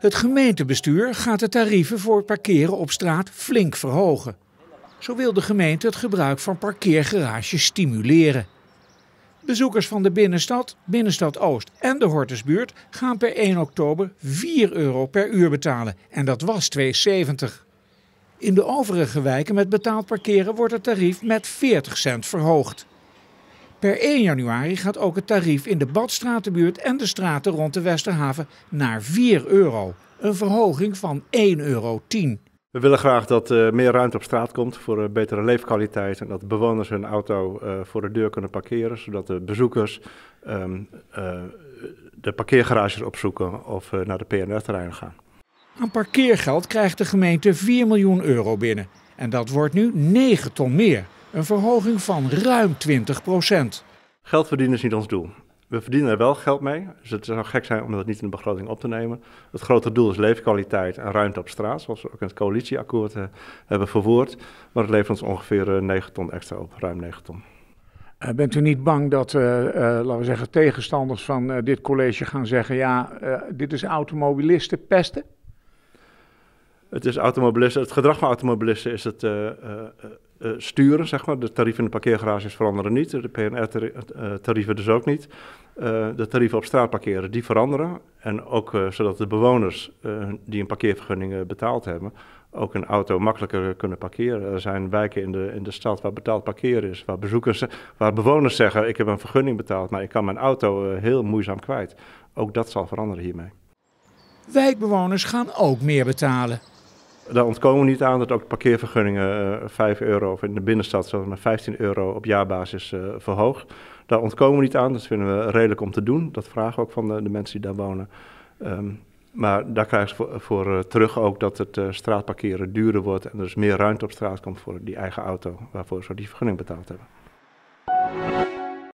Het gemeentebestuur gaat de tarieven voor parkeren op straat flink verhogen. Zo wil de gemeente het gebruik van parkeergarages stimuleren. Bezoekers van de binnenstad, Binnenstad Oost en de Hortusbuurt gaan per 1 oktober 4 euro per uur betalen. En dat was 2,70. In de overige wijken met betaald parkeren wordt het tarief met 40 cent verhoogd. Per 1 januari gaat ook het tarief in de Badstratenbuurt en de straten rond de Westerhaven naar 4 euro. Een verhoging van 1,10 euro. We willen graag dat uh, meer ruimte op straat komt voor een eh, betere leefkwaliteit en dat bewoners hun auto eh, voor de deur kunnen parkeren, zodat de bezoekers ehm, de parkeergarages opzoeken of naar de PNR-terreinen gaan. Aan parkeergeld krijgt de gemeente 4 miljoen euro binnen en dat wordt nu 9 ton meer. Een verhoging van ruim 20 procent. Geld verdienen is niet ons doel. We verdienen er wel geld mee, dus het zou gek zijn om dat niet in de begroting op te nemen. Het grote doel is leefkwaliteit en ruimte op straat, zoals we ook in het coalitieakkoord eh, hebben verwoord. Maar het levert ons ongeveer 9 eh, ton extra op, ruim 9 ton. Eh, bent u niet bang dat, laten we zeggen, tegenstanders van dit college gaan zeggen: ja, dit is automobilisten pesten? Het is automobilisten. Het gedrag van automobilisten is het eh, sturen, zeg maar. De tarieven in de parkeergarages veranderen niet, de PNR-tarieven eh, dus ook niet. Eh, de tarieven op straat parkeren, die veranderen. En ook zodat de bewoners die een parkeervergunning betaald hebben, ook een auto makkelijker kunnen parkeren. Er zijn wijken in de, in de stad waar betaald parkeren is, waar, bezoekers, waar bewoners zeggen: Ik heb een vergunning betaald, maar ik kan mijn auto heel moeizaam kwijt. Ook dat zal veranderen hiermee. Wijkbewoners gaan ook meer betalen daar ontkomen we niet aan dat ook de parkeervergunningen 5 eh, euro, of in de binnenstad zelfs naar 15 euro op jaarbasis eh, verhoogd. Daar ontkomen we niet aan, dat vinden we redelijk om te doen. Dat vragen we ook van de, de mensen die daar wonen. Ehm, maar daar krijgen ze voor, eh, terug ook dat het straatparkeren duurder wordt en er dus meer ruimte op straat komt voor die eigen auto waarvoor ze die vergunning betaald hebben.